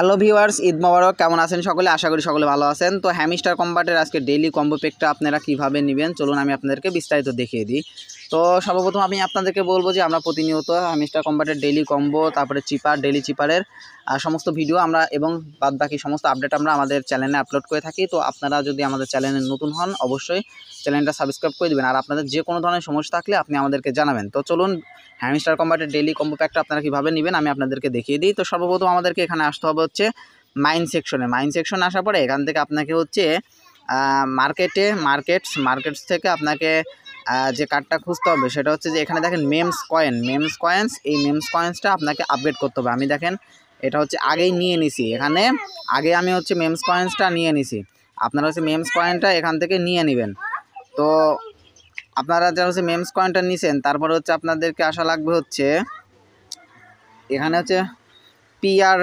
hello viewers Eid মোবারক কেমন আছেন সকলে আশা করি সকলে ভালো আছেন তো হ্যামিস্টার কম্বাটের আজকে ডেইলি কম্বো পেকটা আপনারা কীভাবে নেবেন চলুন আমি আপনাদেরকে বিস্তারিত দেখিয়ে দিই তো সর্বপ্রথম আমি আপনাদেরকে বলবো যে আমরা প্রতিনিয়ত হামিস্টার কম্বাটের ডেলি কম্বো তারপরে চিপার ডেলি চিপারের সমস্ত ভিডিও আমরা এবং বাদ বাকি সমস্ত আপডেট আমরা আমাদের চ্যানেলে আপলোড করে থাকি তো আপনারা যদি আমাদের চ্যানেলে নতুন হন অবশ্যই চ্যানেলটা সাবস্ক্রাইব করে দেবেন আর আপনাদের যে কোনো ধরনের সমস্যা থাকলে আপনি আমাদেরকে জানাবেন তো চলুন হ্যামিস্টার কম্বাটের ডেলি কম্বো প্যাকটা আপনারা কীভাবে নেবেন আমি আপনাদেরকে দেখিয়ে দিই তো সর্বপ্রথম আমাদেরকে এখানে আসতে হবে হচ্ছে মাইন সেকশনে মাইন সেকশন আসার পরে এখান থেকে আপনাকে হচ্ছে মার্কেটে মার্কেটস মার্কেটস থেকে আপনাকে যে কার্ডটা খুঁজতে হবে সেটা হচ্ছে যে এখানে দেখেন মেমস কয়েন মেমস কয়েন্স এই মেমস কয়েন্সটা আপনাকে আপডেট করতে হবে আমি দেখেন এটা হচ্ছে আগেই নিয়ে নিছি এখানে আগে আমি হচ্ছে মেমস কয়েন্সটা নিয়ে নিছি আপনারা হচ্ছে মেমস কয়েনটা এখান থেকে নিয়ে নেবেন তো আপনারা যারা হচ্ছে মেমস কয়েনটা নিছেন তারপরে হচ্ছে আপনাদেরকে আসা লাগবে হচ্ছে এখানে হচ্ছে পিআর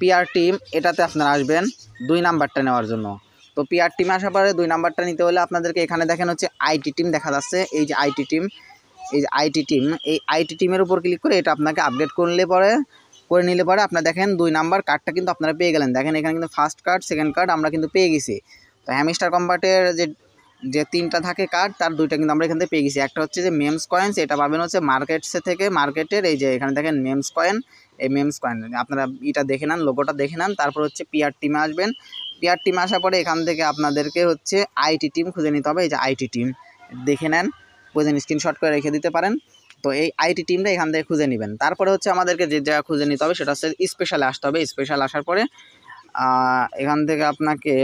পিআর টিম এটাতে আপনারা আসবেন দুই নাম্বারটা নেওয়ার জন্য তো পিয়ার টিম আসার পরে দুই নাম্বারটা নিতে হলে আপনাদেরকে এখানে দেখেন হচ্ছে আইটি টিম দেখা যাচ্ছে এই যে আইটি টিম এই যে আইটি টিম এই আইটি টিমের উপর ক্লিক করে এটা আপনাকে আপডেট করলে পরে করে নিলে পরে আপনার দেখেন দুই নাম্বার কার্ডটা কিন্তু আপনারা পেয়ে গেলেন দেখেন এখানে কিন্তু ফার্স্ট কার্ড সেকেন্ড কার্ড আমরা কিন্তু পেয়ে গেছি তো হ্যামিস্টার কম্পার্টের যে যে তিনটা থাকে কার্ড তার দুইটা কিন্তু আমরা এখান থেকে পেয়ে গেছি একটা হচ্ছে যে মেমস কয়েন্স এটা পাবেন হচ্ছে মার্কেটসে থেকে মার্কেটের এই যে এখানে দেখেন মেমস কয়েন এই মেমস কয়েন আপনারা এটা দেখে নেন লোগোটা দেখে নেন তারপর হচ্ছে পিয়ার টিমে আসবেন প্লেয়ার টিম আসার পরে এখান থেকে আপনাদেরকে হচ্ছে আইটি টিম খুঁজে নিতে হবে এই যে আইটি টিম দেখে নেন বুঝেন স্ক্রিনশট করে রেখে দিতে পারেন তো এই আইটি টিমটা এখান থেকে খুঁজে নেবেন তারপরে হচ্ছে আমাদেরকে যে জায়গা খুঁজে নিতে হবে সেটা হচ্ছে স্পেশালে আসতে হবে স্পেশাল আসার পরে এখান থেকে আপনাকে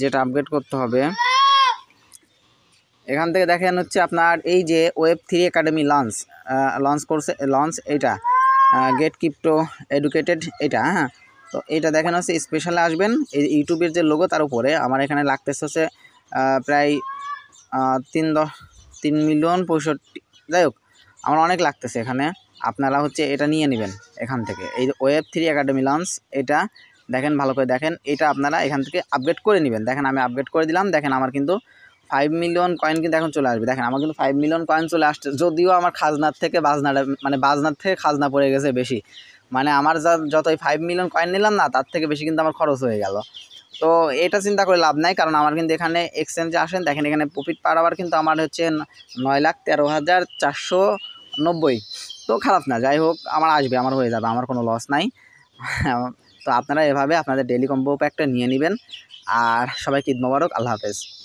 যেটা আপগ্রেড করতে হবে এখান থেকে দেখেন হচ্ছে আপনার এই যে web three academy launch launch করছে লঞ্চ এটা গেট কিপ্টো এডুকেটেড এটা হ্যাঁ তো এটা দেখেন হচ্ছে স্পেশালে আসবেন এই ইউটিউবের যে লোগো তার উপরে আমার এখানে লাগতেছে হচ্ছে প্রায় তিন দশ তিন মিলিয়ন পঁয়ষট্টি যাই হোক আমার অনেক লাগতেছে এখানে আপনারা হচ্ছে এটা নিয়ে নেবেন এখান থেকে এই ওয়েব থ্রি একাডেমি লঞ্চ এটা দেখেন ভালো করে দেখেন এটা আপনারা এখান থেকে আপডেট করে নেবেন দেখেন আমি আপডেট করে দিলাম দেখেন আমার কিন্তু ফাইভ মিলিয়ন কয়েন কিন্তু এখন চলে আসবে দেখেন আমার কিন্তু ফাইভ মিলিয়ন কয়েন চলে আসছে যদিও আমার খাজনার থেকে বাজনাটা মানে বাজনার থেকে খাজনা পড়ে গেছে বেশি মানে আমার যা যত ফাইভ মিলিয়ন কয়েন নিলাম না তার থেকে বেশি কিন্তু আমার খরচ হয়ে গেল তো এটা চিন্তা করে লাভ নাই কারণ আমার কিন্তু এখানে এক্সচেঞ্জে আসেন দেখেন এখানে প্রফিট পার আওয়ার কিন্তু আমার হচ্ছে নয় লাখ তেরো হাজার চারশো নব্বই তো খারাপ না যাই হোক আমার আসবে আমার হয়ে যাবে আমার কোনো লস নাই তো আপনারা এভাবে আপনাদের ডেলি কম্বো প্যাকটা নিয়ে নেবেন আর সবাইকে ঈদ মোবারক আল্লাহ হাফেজ